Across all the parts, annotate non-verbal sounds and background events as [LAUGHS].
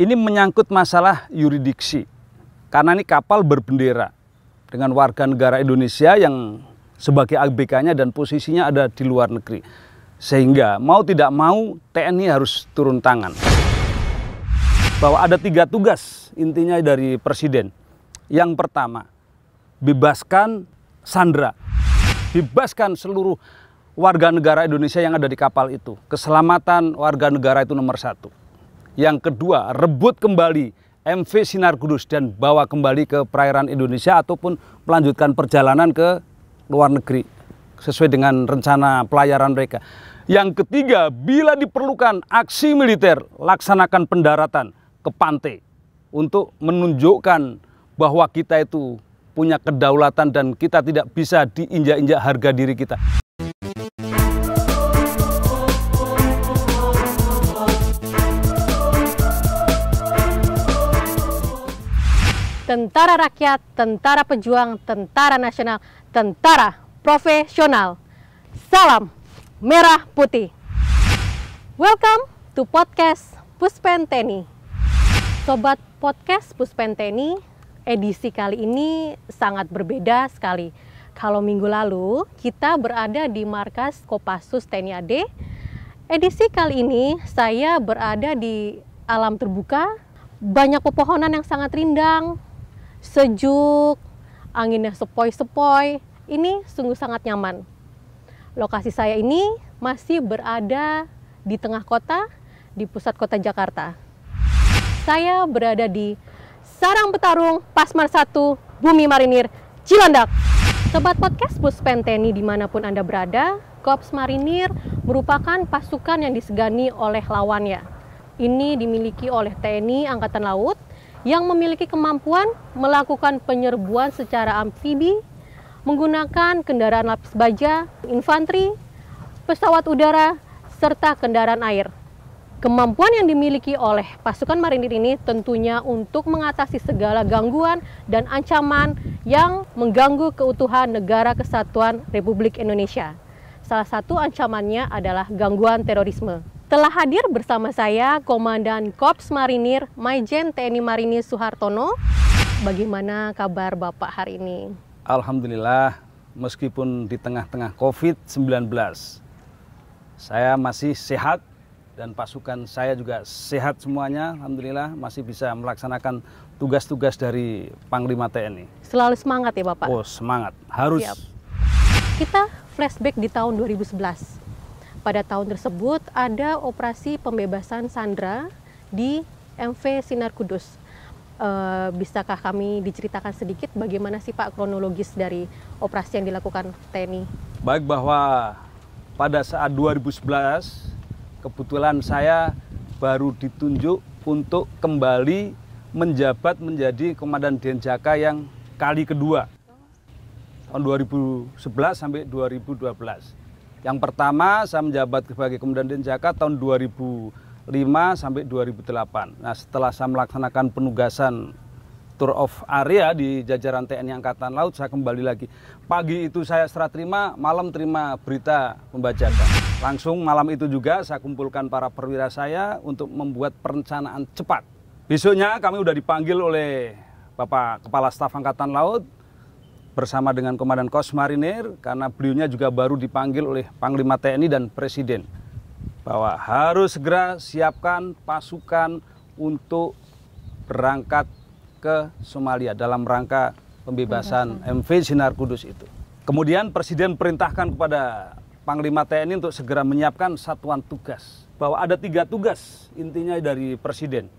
Ini menyangkut masalah yuridiksi. Karena ini kapal berbendera dengan warga negara Indonesia yang sebagai ABK-nya dan posisinya ada di luar negeri. Sehingga mau tidak mau TNI harus turun tangan. Bahwa ada tiga tugas intinya dari Presiden. Yang pertama, bebaskan Sandra. Bebaskan seluruh warga negara Indonesia yang ada di kapal itu. Keselamatan warga negara itu nomor satu. Yang kedua, rebut kembali MV Sinar Kudus dan bawa kembali ke perairan Indonesia ataupun melanjutkan perjalanan ke luar negeri sesuai dengan rencana pelayaran mereka. Yang ketiga, bila diperlukan aksi militer, laksanakan pendaratan ke pantai untuk menunjukkan bahwa kita itu punya kedaulatan dan kita tidak bisa diinjak-injak harga diri kita. Tentara Rakyat, Tentara Pejuang, Tentara Nasional, Tentara Profesional. Salam Merah Putih. Welcome to podcast Puspenteni. Sobat podcast Puspenteni, edisi kali ini sangat berbeda sekali. Kalau minggu lalu kita berada di markas Kopassus TNI AD, edisi kali ini saya berada di alam terbuka, banyak pepohonan yang sangat rindang, sejuk, anginnya sepoi-sepoi. Ini sungguh sangat nyaman. Lokasi saya ini masih berada di tengah kota, di pusat kota Jakarta. Saya berada di Sarang Petarung, Pasmar 1, Bumi Marinir, Cilandak. Sobat podcast bus TNI dimanapun Anda berada, Korps Marinir merupakan pasukan yang disegani oleh lawannya. Ini dimiliki oleh TNI Angkatan Laut, yang memiliki kemampuan melakukan penyerbuan secara amfibi menggunakan kendaraan lapis baja, infanteri, pesawat udara, serta kendaraan air. Kemampuan yang dimiliki oleh pasukan marinir ini tentunya untuk mengatasi segala gangguan dan ancaman yang mengganggu keutuhan negara kesatuan Republik Indonesia. Salah satu ancamannya adalah gangguan terorisme. Telah hadir bersama saya Komandan Kops Marinir Maijen TNI Marini Suhartono. Bagaimana kabar Bapak hari ini? Alhamdulillah, meskipun di tengah-tengah COVID-19, saya masih sehat dan pasukan saya juga sehat semuanya. Alhamdulillah masih bisa melaksanakan tugas-tugas dari Panglima TNI. Selalu semangat ya Bapak? Oh semangat, harus. Siap. Kita flashback di tahun 2011 pada tahun tersebut ada operasi pembebasan Sandra di MV Sinar Kudus. E, bisakah kami diceritakan sedikit bagaimana sih Pak kronologis dari operasi yang dilakukan TNI? Baik bahwa pada saat 2011 kebetulan saya baru ditunjuk untuk kembali menjabat menjadi Komandan Denjaka yang kali kedua tahun 2011 sampai 2012. Yang pertama saya menjabat sebagai Komandan Jaka tahun 2005 sampai 2008. Nah setelah saya melaksanakan penugasan tour of area di jajaran TNI Angkatan Laut saya kembali lagi. Pagi itu saya serah terima, malam terima berita pembajakan. Langsung malam itu juga saya kumpulkan para perwira saya untuk membuat perencanaan cepat. Besoknya kami sudah dipanggil oleh Bapak Kepala Staf Angkatan Laut bersama dengan Komandan Kos Marinir karena beliaunya juga baru dipanggil oleh Panglima TNI dan Presiden bahwa harus segera siapkan pasukan untuk berangkat ke Somalia dalam rangka pembebasan MV Sinar Kudus itu. Kemudian Presiden perintahkan kepada Panglima TNI untuk segera menyiapkan satuan tugas. Bahwa ada tiga tugas intinya dari Presiden.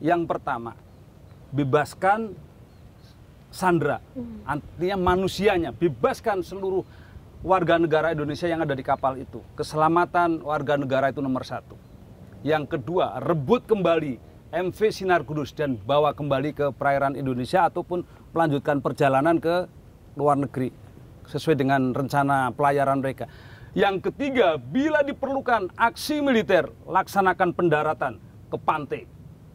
Yang pertama, bebaskan sandra, hmm. artinya manusianya, bebaskan seluruh warga negara Indonesia yang ada di kapal itu. Keselamatan warga negara itu nomor satu. Yang kedua, rebut kembali MV Sinar Kudus dan bawa kembali ke perairan Indonesia ataupun melanjutkan perjalanan ke luar negeri sesuai dengan rencana pelayaran mereka. Yang ketiga, bila diperlukan aksi militer, laksanakan pendaratan ke pantai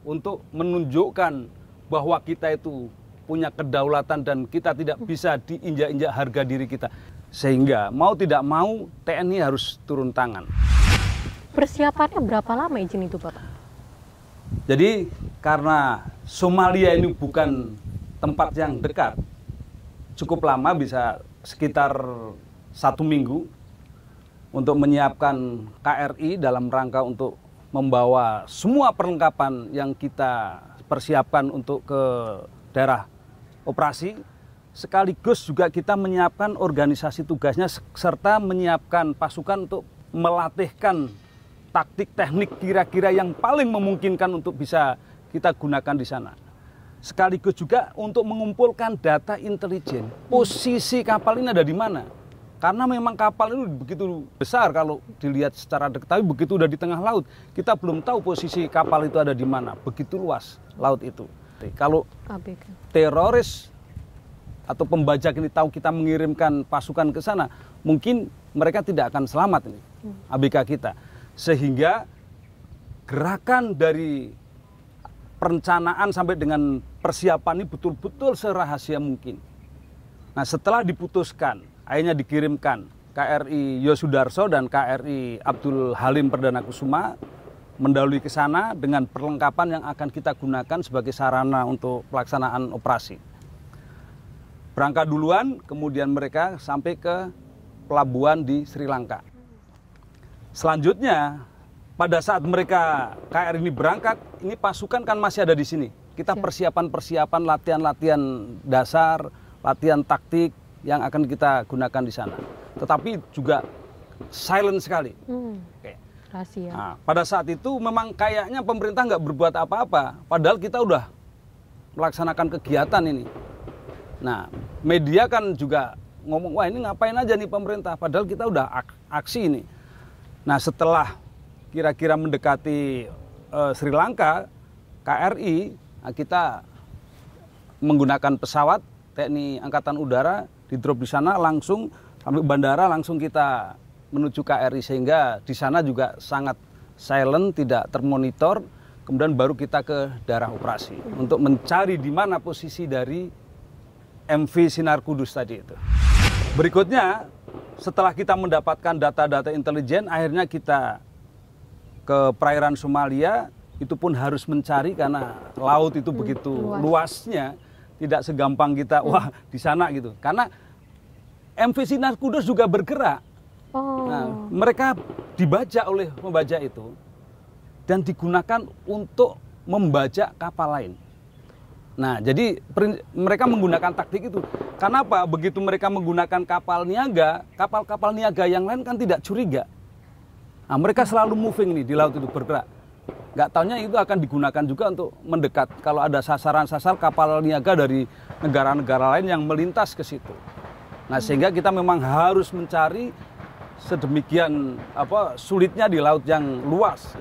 untuk menunjukkan bahwa kita itu punya kedaulatan dan kita tidak bisa diinjak-injak harga diri kita. Sehingga mau tidak mau TNI harus turun tangan. Persiapannya berapa lama izin itu Bapak? Jadi karena Somalia ini bukan tempat yang dekat, cukup lama bisa sekitar satu minggu untuk menyiapkan KRI dalam rangka untuk membawa semua perlengkapan yang kita persiapkan untuk ke daerah operasi, sekaligus juga kita menyiapkan organisasi tugasnya serta menyiapkan pasukan untuk melatihkan taktik teknik kira-kira yang paling memungkinkan untuk bisa kita gunakan di sana. Sekaligus juga untuk mengumpulkan data intelijen, posisi kapal ini ada di mana. Karena memang kapal ini begitu besar kalau dilihat secara dekat, tapi begitu udah di tengah laut, kita belum tahu posisi kapal itu ada di mana. Begitu luas laut itu. APK. Kalau ABK. teroris atau pembajak ini tahu kita mengirimkan pasukan ke sana, mungkin mereka tidak akan selamat ini hmm. ABK kita. Sehingga gerakan dari perencanaan sampai dengan persiapan ini betul-betul serahasia mungkin. Nah, setelah diputuskan, akhirnya dikirimkan KRI Yosudarso dan KRI Abdul Halim Perdana Kusuma mendahului ke sana dengan perlengkapan yang akan kita gunakan sebagai sarana untuk pelaksanaan operasi. Berangkat duluan, kemudian mereka sampai ke pelabuhan di Sri Lanka. Selanjutnya, pada saat mereka KR ini berangkat, ini pasukan kan masih ada di sini. Kita iya. persiapan-persiapan, latihan-latihan dasar, latihan taktik yang akan kita gunakan di sana. Tetapi juga silent sekali. Hmm. Okay rahasia. Nah, pada saat itu memang kayaknya pemerintah nggak berbuat apa-apa, padahal kita udah melaksanakan kegiatan ini. Nah, media kan juga ngomong wah ini ngapain aja nih pemerintah, padahal kita udah aksi ini. Nah, setelah kira-kira mendekati uh, Sri Lanka, KRI, nah kita menggunakan pesawat teknik Angkatan Udara di drop di sana langsung sampai bandara langsung kita menuju KRI sehingga di sana juga sangat silent, tidak termonitor. Kemudian baru kita ke daerah operasi untuk mencari di mana posisi dari MV Sinar Kudus tadi itu. Berikutnya, setelah kita mendapatkan data-data intelijen, akhirnya kita ke perairan Somalia itu pun harus mencari karena laut itu hmm, begitu luas. luasnya, tidak segampang kita hmm. wah di sana gitu. Karena MV Sinar Kudus juga bergerak Nah, oh. Nah, mereka dibaca oleh pembaca itu dan digunakan untuk membajak kapal lain. Nah, jadi mereka menggunakan taktik itu. Karena apa? Begitu mereka menggunakan kapal niaga, kapal-kapal niaga yang lain kan tidak curiga. Nah, mereka selalu moving nih di laut itu bergerak. Gak taunya itu akan digunakan juga untuk mendekat. Kalau ada sasaran-sasar kapal niaga dari negara-negara lain yang melintas ke situ. Nah, sehingga kita memang harus mencari sedemikian apa sulitnya di laut yang luas.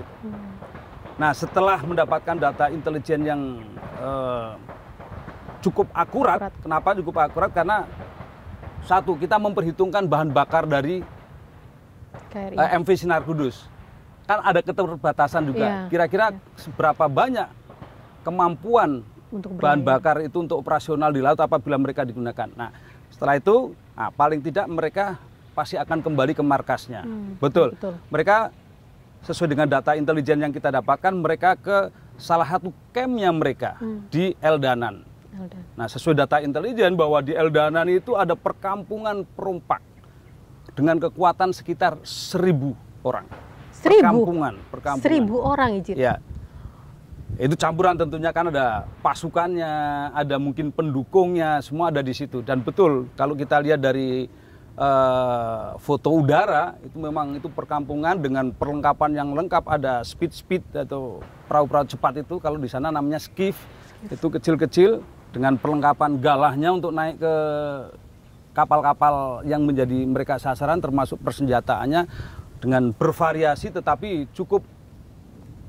Nah, setelah mendapatkan data intelijen yang eh, cukup akurat, akurat, kenapa cukup akurat? Karena satu kita memperhitungkan bahan bakar dari eh, MV Sinar Kudus, kan ada keterbatasan juga. Iya. Kira-kira ya, ya. seberapa banyak kemampuan untuk bahan bakar itu untuk operasional di laut apabila mereka digunakan. Nah, setelah itu, nah, paling tidak mereka pasti akan kembali ke markasnya. Hmm, betul. betul. Mereka sesuai dengan data intelijen yang kita dapatkan, mereka ke salah satu campnya mereka hmm. di Eldanan. Eldan. Nah, sesuai data intelijen bahwa di Eldanan itu ada perkampungan perompak dengan kekuatan sekitar seribu orang. Seribu? Perkampungan. perkampungan. Seribu orang, Ijit? Ya, itu campuran tentunya kan ada pasukannya, ada mungkin pendukungnya, semua ada di situ. Dan betul kalau kita lihat dari uh, foto udara itu memang itu perkampungan dengan perlengkapan yang lengkap ada speed speed atau perahu-perahu cepat itu kalau di sana namanya skiff itu kecil-kecil dengan perlengkapan galahnya untuk naik ke kapal-kapal yang menjadi mereka sasaran termasuk persenjataannya dengan bervariasi tetapi cukup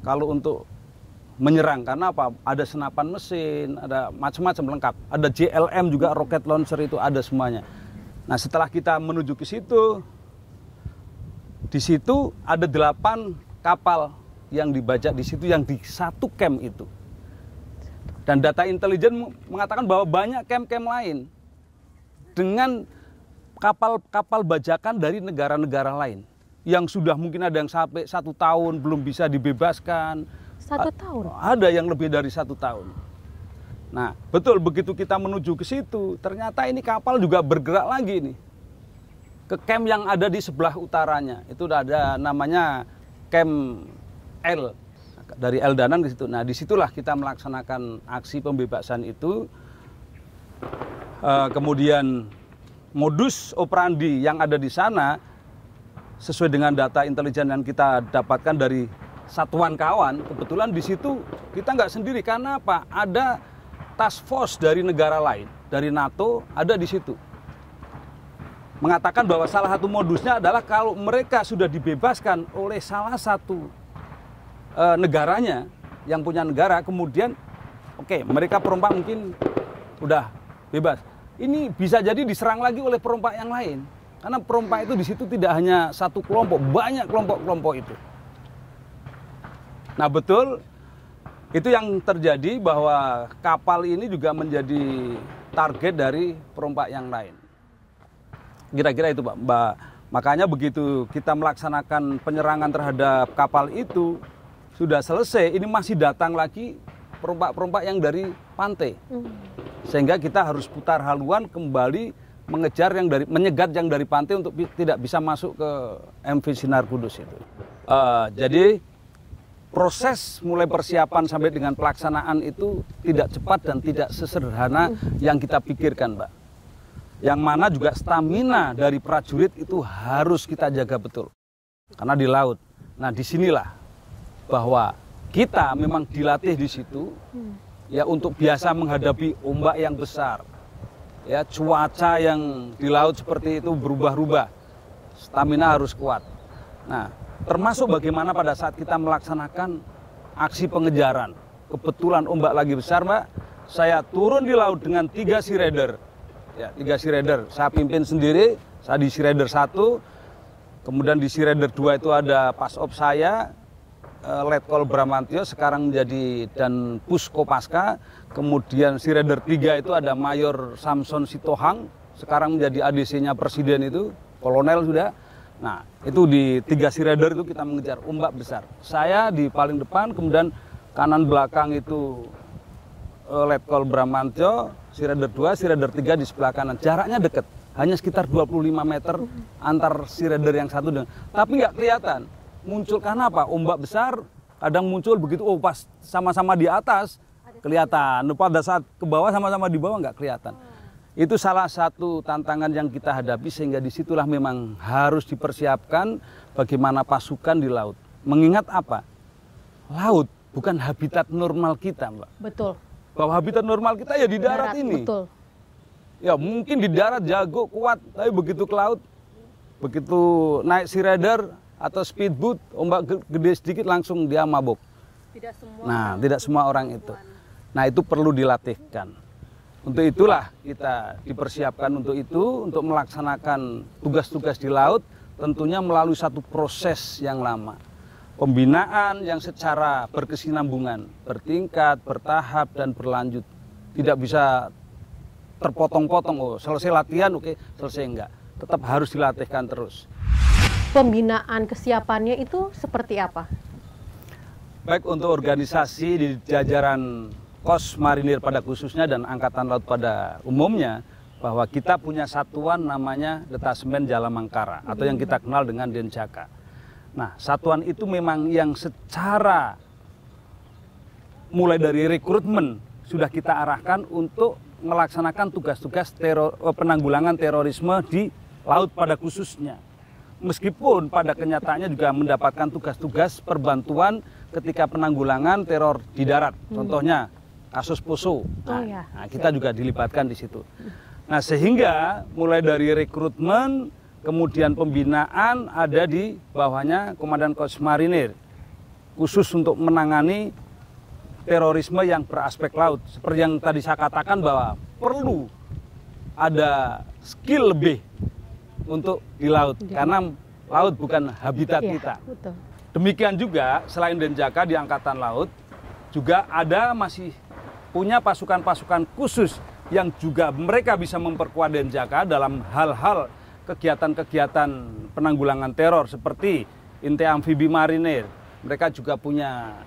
kalau untuk menyerang karena apa ada senapan mesin ada macam-macam lengkap ada JLM juga roket launcher itu ada semuanya Nah setelah kita menuju ke situ, di situ ada delapan kapal yang dibajak di situ yang di satu camp itu. Dan data intelijen mengatakan bahwa banyak camp-camp lain dengan kapal-kapal bajakan dari negara-negara lain yang sudah mungkin ada yang sampai satu tahun belum bisa dibebaskan. Satu tahun. Ada yang lebih dari satu tahun. Nah, betul begitu kita menuju ke situ, ternyata ini kapal juga bergerak lagi nih. Ke camp yang ada di sebelah utaranya. Itu udah ada namanya camp L dari Eldanan ke situ. Nah, disitulah kita melaksanakan aksi pembebasan itu. Eh, kemudian modus operandi yang ada di sana sesuai dengan data intelijen yang kita dapatkan dari satuan kawan, kebetulan di situ kita nggak sendiri karena apa? Ada task force dari negara lain, dari NATO ada di situ. Mengatakan bahwa salah satu modusnya adalah kalau mereka sudah dibebaskan oleh salah satu e, negaranya yang punya negara, kemudian oke, okay, mereka perompak mungkin udah bebas. Ini bisa jadi diserang lagi oleh perompak yang lain. Karena perompak itu di situ tidak hanya satu kelompok, banyak kelompok-kelompok itu. Nah, betul itu yang terjadi bahwa kapal ini juga menjadi target dari perompak yang lain. Kira-kira itu Pak. Mbak. Makanya begitu kita melaksanakan penyerangan terhadap kapal itu sudah selesai, ini masih datang lagi perompak-perompak yang dari pantai. Hmm. Sehingga kita harus putar haluan kembali mengejar yang dari menyegat yang dari pantai untuk tidak bisa masuk ke MV Sinar Kudus itu. Uh, jadi proses mulai persiapan sampai dengan pelaksanaan itu tidak cepat dan tidak sesederhana yang kita pikirkan, Mbak. Yang mana juga stamina dari prajurit itu harus kita jaga betul. Karena di laut. Nah, disinilah bahwa kita memang dilatih di situ ya untuk biasa menghadapi ombak yang besar. Ya, cuaca yang di laut seperti itu berubah-ubah. Stamina harus kuat. Nah, termasuk bagaimana pada saat kita melaksanakan aksi pengejaran. Kebetulan ombak lagi besar, Mbak. Saya turun di laut dengan tiga si rider. Ya, tiga si rider. Saya pimpin sendiri, saya di si rider satu. kemudian di si rider dua itu ada pas op saya, eh, Letkol Bramantio sekarang menjadi dan Pusko Pasca, kemudian si rider tiga itu ada Mayor Samson Sitohang, sekarang menjadi ADC-nya presiden itu, kolonel sudah Nah, itu di tiga rider itu kita mengejar ombak besar. Saya di paling depan, kemudian kanan belakang itu Letkol sea rider 2, rider 3 di sebelah kanan. Jaraknya dekat, hanya sekitar 25 meter antar rider yang satu dengan. Tapi nggak kelihatan. Muncul karena apa? Ombak besar kadang muncul begitu oh pas sama-sama di atas kelihatan. Pada saat ke bawah sama-sama di bawah nggak kelihatan. Itu salah satu tantangan yang kita hadapi sehingga disitulah memang harus dipersiapkan bagaimana pasukan di laut. Mengingat apa? Laut bukan habitat normal kita, Mbak. Betul. Bahwa habitat normal kita ya di darat, darat ini. Betul. Ya mungkin di darat jago kuat, tapi begitu ke laut, begitu naik sea radar atau speedboat, ombak gede sedikit langsung dia mabuk. Tidak semua. Nah, tidak semua orang itu. Nah, itu perlu dilatihkan. Untuk itulah kita dipersiapkan untuk itu, untuk melaksanakan tugas-tugas di laut tentunya melalui satu proses yang lama. Pembinaan yang secara berkesinambungan, bertingkat, bertahap, dan berlanjut. Tidak bisa terpotong-potong, oh selesai latihan oke, okay. selesai enggak. Tetap harus dilatihkan terus. Pembinaan kesiapannya itu seperti apa? Baik untuk organisasi di jajaran Kos Marinir pada khususnya dan Angkatan Laut pada umumnya bahwa kita punya satuan namanya Detasemen Jala Mangkara atau yang kita kenal dengan Denjaka. Nah, satuan itu memang yang secara mulai dari rekrutmen sudah kita arahkan untuk melaksanakan tugas-tugas teror, eh, penanggulangan terorisme di laut pada khususnya. Meskipun pada kenyataannya juga mendapatkan tugas-tugas perbantuan ketika penanggulangan teror di darat. Hmm. Contohnya kasus poso. Oh, nah, oh, nah kita juga dilibatkan di situ. Nah sehingga mulai dari rekrutmen, kemudian pembinaan ada di bawahnya Komandan Korps Marinir khusus untuk menangani terorisme yang beraspek laut. Seperti yang tadi saya katakan bahwa perlu ada skill lebih untuk di laut ya. karena laut bukan habitat ya, kita. Demikian juga selain Denjaka di Angkatan Laut juga ada masih punya pasukan-pasukan khusus yang juga mereka bisa memperkuat Denjaka dalam hal-hal kegiatan-kegiatan penanggulangan teror seperti inti Amfibi Marinir. Mereka juga punya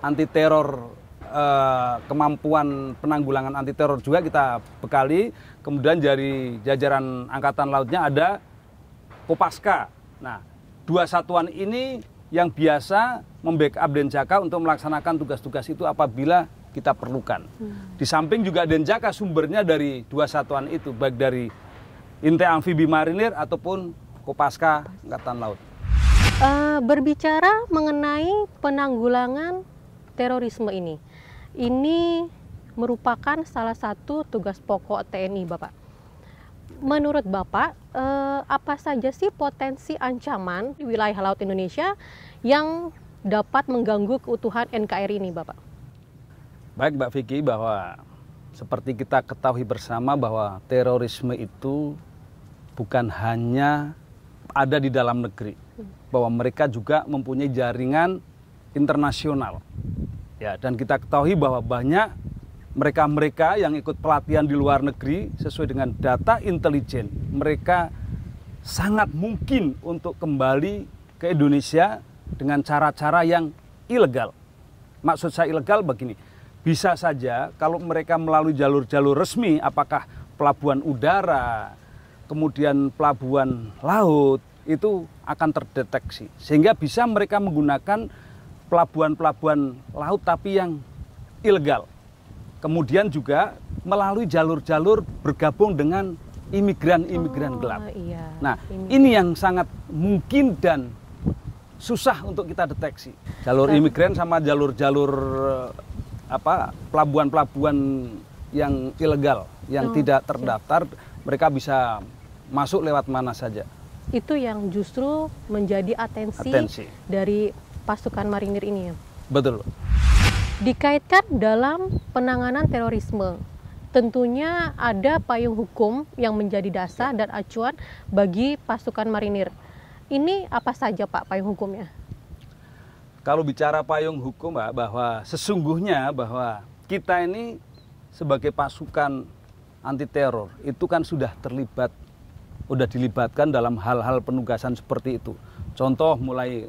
anti teror eh, kemampuan penanggulangan anti teror juga kita bekali. Kemudian dari jajaran angkatan lautnya ada Kopaska. Nah, dua satuan ini yang biasa membackup Denjaka untuk melaksanakan tugas-tugas itu apabila kita perlukan. Hmm. Di samping juga Denjaka sumbernya dari dua satuan itu, baik dari Intai Amfibi Marinir ataupun Kopaska Angkatan Laut. Uh, berbicara mengenai penanggulangan terorisme ini, ini merupakan salah satu tugas pokok TNI, Bapak. Menurut Bapak, eh, apa saja sih potensi ancaman di wilayah laut Indonesia yang dapat mengganggu keutuhan NKRI ini, Bapak? Baik Mbak Vicky bahwa seperti kita ketahui bersama bahwa terorisme itu bukan hanya ada di dalam negeri, bahwa mereka juga mempunyai jaringan internasional. Ya, dan kita ketahui bahwa banyak mereka-mereka yang ikut pelatihan di luar negeri sesuai dengan data intelijen, mereka sangat mungkin untuk kembali ke Indonesia dengan cara-cara yang ilegal. Maksud saya ilegal begini, bisa saja kalau mereka melalui jalur-jalur resmi, apakah pelabuhan udara, kemudian pelabuhan laut, itu akan terdeteksi. Sehingga bisa mereka menggunakan pelabuhan-pelabuhan laut tapi yang ilegal. Kemudian juga melalui jalur-jalur bergabung dengan imigran-imigran oh, gelap. Iya. Nah, imigran. ini yang sangat mungkin dan susah untuk kita deteksi. Jalur imigran sama jalur-jalur eh, apa pelabuhan-pelabuhan yang ilegal, yang oh, tidak terdaftar, mereka bisa masuk lewat mana saja. Itu yang justru menjadi atensi, atensi. dari pasukan marinir ini ya. Betul. Dikaitkan dalam penanganan terorisme. Tentunya ada payung hukum yang menjadi dasar ya. dan acuan bagi pasukan marinir. Ini apa saja Pak payung hukumnya? kalau bicara payung hukum Pak, bahwa sesungguhnya bahwa kita ini sebagai pasukan anti teror itu kan sudah terlibat sudah dilibatkan dalam hal-hal penugasan seperti itu. Contoh mulai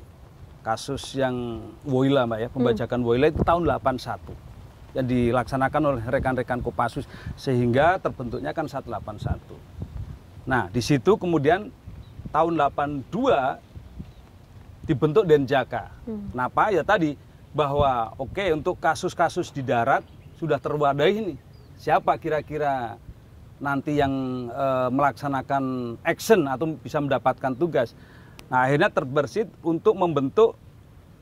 kasus yang Woila Mbak ya, hmm. pembajakan hmm. Woila itu tahun 81 yang dilaksanakan oleh rekan-rekan Kopassus sehingga terbentuknya kan 181. Nah, di situ kemudian tahun 82 dibentuk Denjaka. Hmm. Kenapa? Ya tadi bahwa oke okay, untuk kasus-kasus di darat sudah terwadai ini Siapa kira-kira nanti yang e, melaksanakan action atau bisa mendapatkan tugas. Nah, akhirnya terbersit untuk membentuk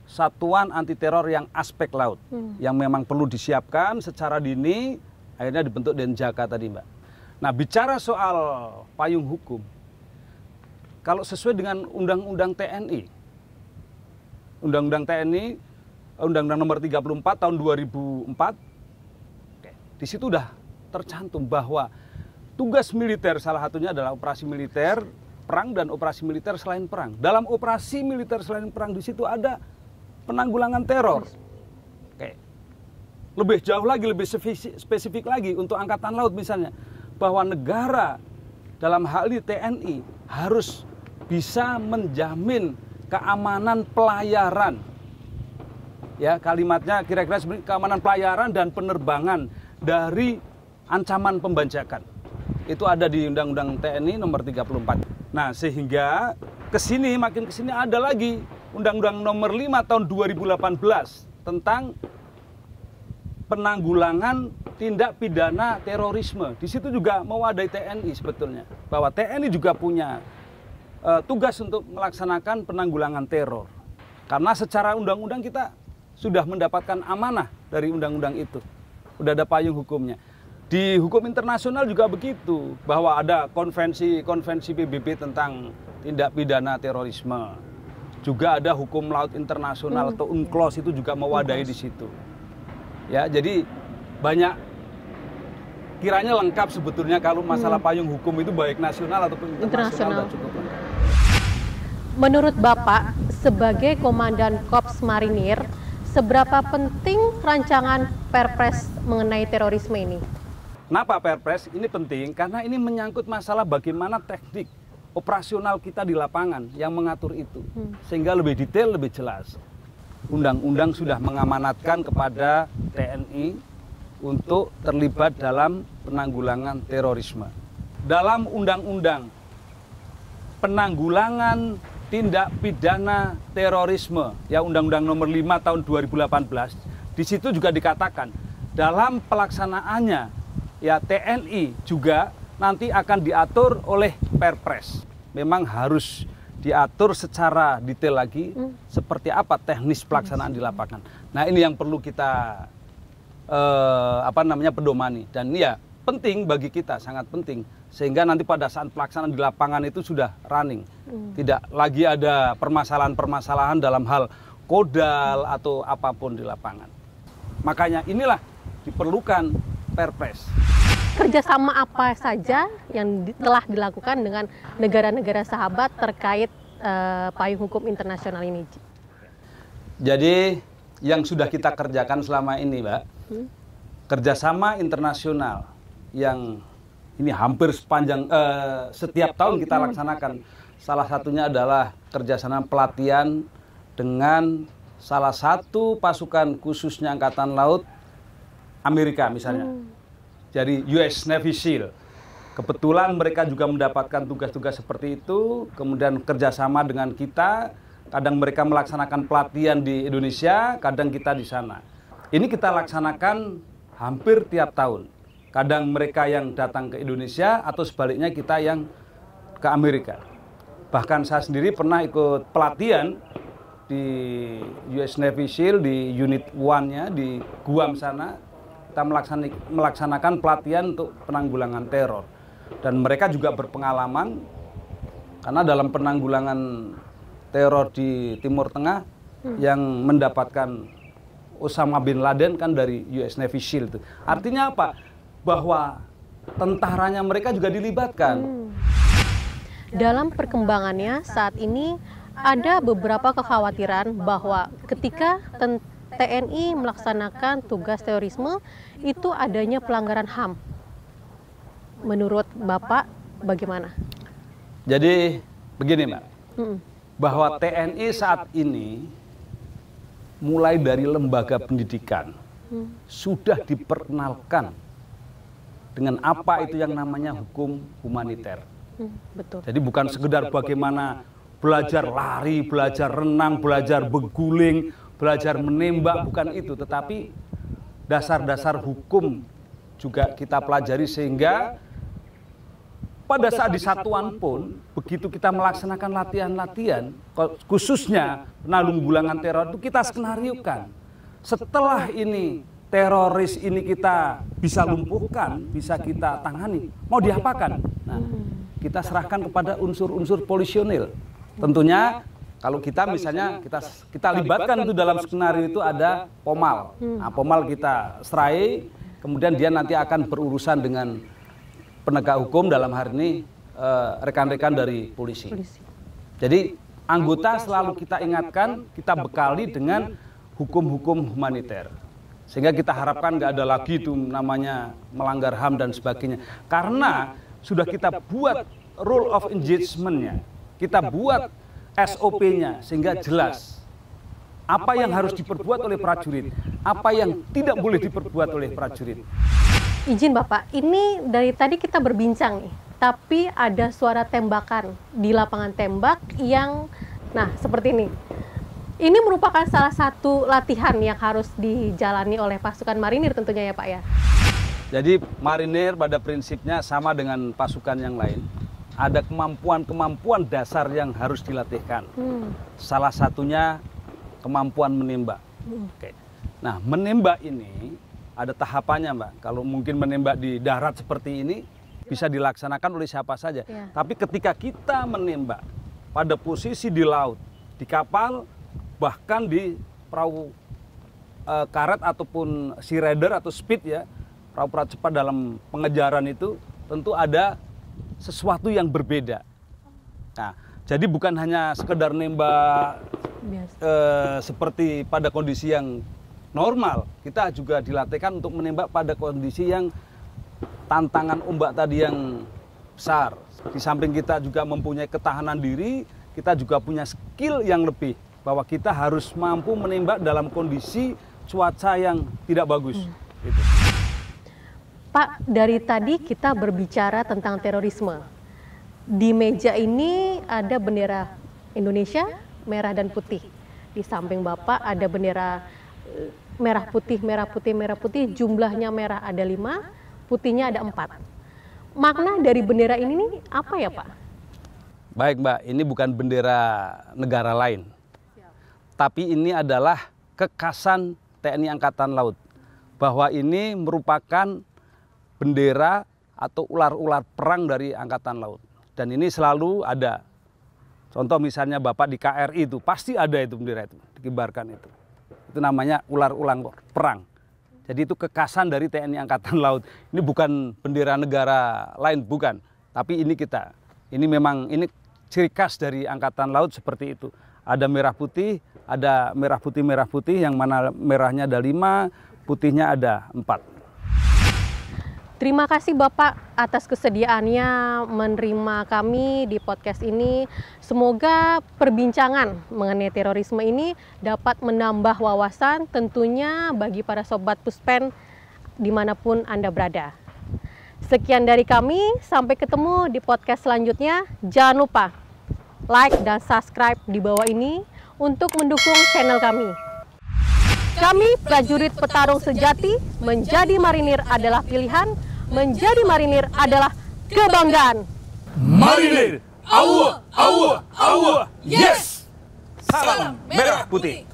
satuan anti teror yang aspek laut hmm. yang memang perlu disiapkan secara dini akhirnya dibentuk Denjaka tadi, Mbak. Nah, bicara soal payung hukum kalau sesuai dengan undang-undang TNI Undang-Undang TNI, eh, Undang-Undang nomor 34 tahun 2004, di situ sudah tercantum bahwa tugas militer salah satunya adalah operasi militer, perang dan operasi militer selain perang. Dalam operasi militer selain perang di situ ada penanggulangan teror. Oke. Lebih jauh lagi, lebih spesifik lagi untuk angkatan laut misalnya bahwa negara dalam hal ini TNI harus bisa menjamin keamanan pelayaran. Ya, kalimatnya kira-kira keamanan pelayaran dan penerbangan dari ancaman pembajakan. Itu ada di Undang-Undang TNI nomor 34. Nah, sehingga ke sini makin ke sini ada lagi Undang-Undang nomor 5 tahun 2018 tentang penanggulangan tindak pidana terorisme. Di situ juga mewadai TNI sebetulnya. Bahwa TNI juga punya uh, tugas untuk melaksanakan penanggulangan teror. Karena secara undang-undang kita sudah mendapatkan amanah dari undang-undang itu. Sudah ada payung hukumnya. Di hukum internasional juga begitu, bahwa ada konvensi-konvensi PBB tentang tindak pidana terorisme. Juga ada hukum laut internasional hmm. atau UNCLOS itu juga mewadahi di situ. Ya, jadi banyak kiranya lengkap sebetulnya kalau masalah hmm. payung hukum itu baik nasional ataupun internasional, internasional. cukup Menurut Bapak, sebagai Komandan Kops Marinir, seberapa penting rancangan Perpres mengenai terorisme ini? Kenapa Perpres ini penting? Karena ini menyangkut masalah bagaimana teknik operasional kita di lapangan yang mengatur itu. Hmm. Sehingga lebih detail, lebih jelas. Undang-undang sudah mengamanatkan kepada TNI untuk terlibat dalam penanggulangan terorisme. Dalam undang-undang penanggulangan tindak pidana terorisme ya Undang-Undang Nomor 5 tahun 2018 di situ juga dikatakan dalam pelaksanaannya ya TNI juga nanti akan diatur oleh Perpres. Memang harus diatur secara detail lagi hmm. seperti apa teknis pelaksanaan di lapangan. Nah, ini yang perlu kita eh, apa namanya pedomani dan ya penting bagi kita sangat penting sehingga nanti pada saat pelaksanaan di lapangan itu sudah running. Hmm. Tidak lagi ada permasalahan-permasalahan dalam hal kodal hmm. atau apapun di lapangan. Makanya inilah diperlukan Perpres. Kerjasama apa saja yang telah dilakukan dengan negara-negara sahabat terkait eh, payung hukum internasional ini? Jadi yang sudah kita kerjakan selama ini, Mbak, hmm? kerjasama internasional yang ini hampir sepanjang uh, setiap tahun kita laksanakan. Salah satunya adalah kerjasama pelatihan dengan salah satu pasukan khususnya Angkatan Laut Amerika misalnya. Hmm. Jadi US Navy SEAL. Kebetulan mereka juga mendapatkan tugas-tugas seperti itu, kemudian kerjasama dengan kita. Kadang mereka melaksanakan pelatihan di Indonesia, kadang kita di sana. Ini kita laksanakan hampir tiap tahun. Kadang mereka yang datang ke Indonesia atau sebaliknya kita yang ke Amerika. Bahkan saya sendiri pernah ikut pelatihan di US Navy SEAL di unit One-nya di Guam sana kita melaksanakan pelatihan untuk penanggulangan teror dan mereka juga berpengalaman karena dalam penanggulangan teror di Timur Tengah hmm. yang mendapatkan Osama bin Laden kan dari US Navy SEAL itu. Artinya apa? bahwa tentaranya mereka juga dilibatkan. Hmm. Dalam perkembangannya saat ini ada beberapa kekhawatiran bahwa ketika TNI melaksanakan tugas terorisme itu adanya pelanggaran HAM. Menurut Bapak bagaimana? Jadi begini Mbak, hmm. bahwa TNI saat ini mulai dari lembaga pendidikan hmm. sudah diperkenalkan dengan apa itu yang namanya hukum humaniter. Hmm, betul. Jadi bukan sekedar bagaimana belajar lari, belajar renang, belajar beguling, belajar menembak, bukan itu, tetapi dasar-dasar hukum juga kita pelajari sehingga pada saat di satuan pun begitu kita melaksanakan latihan-latihan khususnya bulangan teror itu kita skenariokan setelah ini teroris ini kita bisa lumpuhkan, bisa kita tangani, mau diapakan? Nah, kita serahkan kepada unsur-unsur polisionil. Tentunya kalau kita misalnya kita kita libatkan itu dalam skenario itu ada pomal. Nah, pomal kita serai, kemudian dia nanti akan berurusan dengan penegak hukum dalam hari ini eh, rekan-rekan dari polisi. Jadi anggota selalu kita ingatkan, kita bekali dengan hukum-hukum humaniter. Sehingga kita harapkan nggak ada lagi itu namanya melanggar HAM dan sebagainya. Karena sudah kita buat rule of engagement-nya, kita buat SOP-nya sehingga jelas apa yang harus diperbuat oleh prajurit, apa yang tidak boleh diperbuat oleh prajurit. Izin Bapak, ini dari tadi kita berbincang nih, tapi ada suara tembakan di lapangan tembak yang, nah seperti ini. Ini merupakan salah satu latihan yang harus dijalani oleh pasukan marinir tentunya ya Pak ya. Jadi marinir pada prinsipnya sama dengan pasukan yang lain. Ada kemampuan-kemampuan dasar yang harus dilatihkan. Hmm. Salah satunya kemampuan menembak. Hmm. Oke. Nah, menembak ini ada tahapannya, Mbak. Kalau mungkin menembak di darat seperti ini bisa dilaksanakan oleh siapa saja. Ya. Tapi ketika kita menembak pada posisi di laut, di kapal bahkan di perahu e, karet ataupun sea rider atau speed ya perahu-perahu cepat dalam pengejaran itu tentu ada sesuatu yang berbeda. Nah, jadi bukan hanya sekedar nembak e, seperti pada kondisi yang normal, kita juga dilatihkan untuk menembak pada kondisi yang tantangan ombak tadi yang besar. Di samping kita juga mempunyai ketahanan diri, kita juga punya skill yang lebih bahwa kita harus mampu menembak dalam kondisi cuaca yang tidak bagus. Hmm. Gitu. Pak, dari tadi kita berbicara tentang terorisme. Di meja ini ada bendera Indonesia merah dan putih. Di samping Bapak ada bendera eh, merah putih, merah putih, merah putih. Jumlahnya merah ada lima, putihnya ada empat. Makna dari bendera ini apa ya Pak? Baik Mbak, ini bukan bendera negara lain tapi ini adalah kekasan TNI Angkatan Laut bahwa ini merupakan bendera atau ular-ular perang dari Angkatan Laut dan ini selalu ada contoh misalnya Bapak di KRI itu pasti ada itu bendera itu dikibarkan itu itu namanya ular ular perang jadi itu kekasan dari TNI Angkatan [LAUGHS] Laut ini bukan bendera negara lain bukan tapi ini kita ini memang ini ciri khas dari Angkatan Laut seperti itu ada merah putih ada merah putih merah putih yang mana merahnya ada lima, putihnya ada empat. Terima kasih Bapak atas kesediaannya menerima kami di podcast ini. Semoga perbincangan mengenai terorisme ini dapat menambah wawasan tentunya bagi para sobat Puspen dimanapun Anda berada. Sekian dari kami, sampai ketemu di podcast selanjutnya. Jangan lupa like dan subscribe di bawah ini untuk mendukung channel kami. Kami, prajurit petarung sejati, menjadi marinir adalah pilihan, menjadi marinir adalah kebanggaan. Marinir, awa, awa, awa, yes! Salam merah putih!